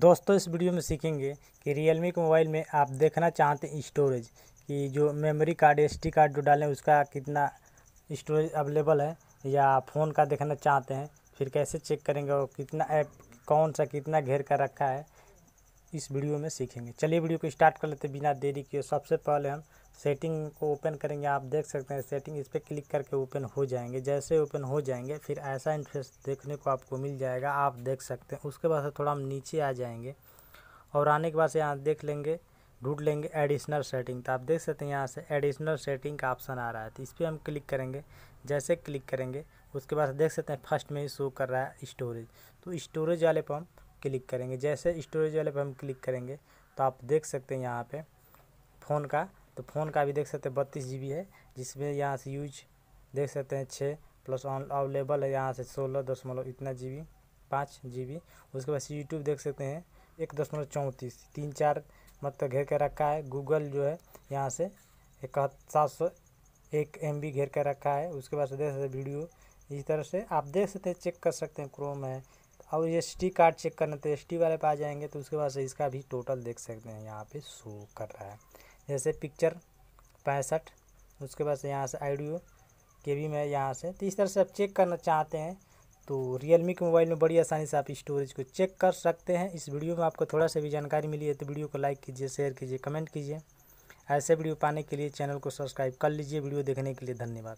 दोस्तों इस वीडियो में सीखेंगे कि मी के मोबाइल में आप देखना चाहते हैं स्टोरेज कि जो मेमोरी कार्ड एस कार्ड जो डालें उसका कितना स्टोरेज अवेलेबल है या फ़ोन का देखना चाहते हैं फिर कैसे चेक करेंगे और कितना ऐप कौन सा कितना घेर कर रखा है इस वीडियो में सीखेंगे चलिए वीडियो को स्टार्ट कर लेते हैं बिना देरी किए सबसे पहले हम सेटिंग को ओपन करेंगे आप देख सकते हैं सेटिंग इस पर क्लिक करके ओपन हो जाएंगे जैसे ओपन हो जाएंगे फिर ऐसा इंटरफेस देखने को आपको मिल जाएगा आप देख सकते हैं उसके बाद थोड़ा हम नीचे आ जाएंगे और आने के बाद से यहाँ देख लेंगे ढूंढ लेंगे एडिशनल सेटिंग तो आप देख सकते हैं यहाँ से एडिशनल सेटिंग का ऑप्शन आ रहा है तो इस पर हम क्लिक करेंगे जैसे क्लिक करेंगे उसके बाद देख सकते हैं फर्स्ट में ही शो कर रहा है स्टोरेज तो स्टोरेज वाले पर हम क्लिक करेंगे जैसे स्टोरेज वाले पर हम क्लिक करेंगे तो आप देख सकते हैं यहाँ पे फ़ोन का तो फ़ोन का भी देख सकते हैं बत्तीस जी है जिसमें यहाँ से यूज देख सकते हैं छः प्लस ऑन अवेलेबल है यहाँ से सोलह दशमलव इतना जी बी पाँच जी बी उसके बाद यूट्यूब देख सकते हैं एक दशमलव चौंतीस तीन चार मतलब घेर के रखा है गूगल जो है यहाँ से एक सात सौ एक एम घेर कर रखा है उसके बाद से देख सकते हैं वीडियो इस तरह से आप देख सकते हैं चेक कर सकते हैं क्रोम है और एस टी कार्ड चेक करना तो एस टी वाले पे आ जाएंगे तो उसके बाद इसका भी टोटल देख सकते हैं यहाँ पे शो कर रहा है जैसे पिक्चर पैंसठ उसके बाद से यहाँ से आइडियो के भी मैं यहाँ से तो इस तरह से आप चेक करना चाहते हैं तो रियलमी के मोबाइल में बड़ी आसानी से आप स्टोरेज को चेक कर सकते हैं इस वीडियो में आपको थोड़ा सा भी जानकारी मिली है तो वीडियो को लाइक कीजिए शेयर कीजिए कमेंट कीजिए ऐसे वीडियो पाने के लिए चैनल को सब्सक्राइब कर लीजिए वीडियो देखने के लिए धन्यवाद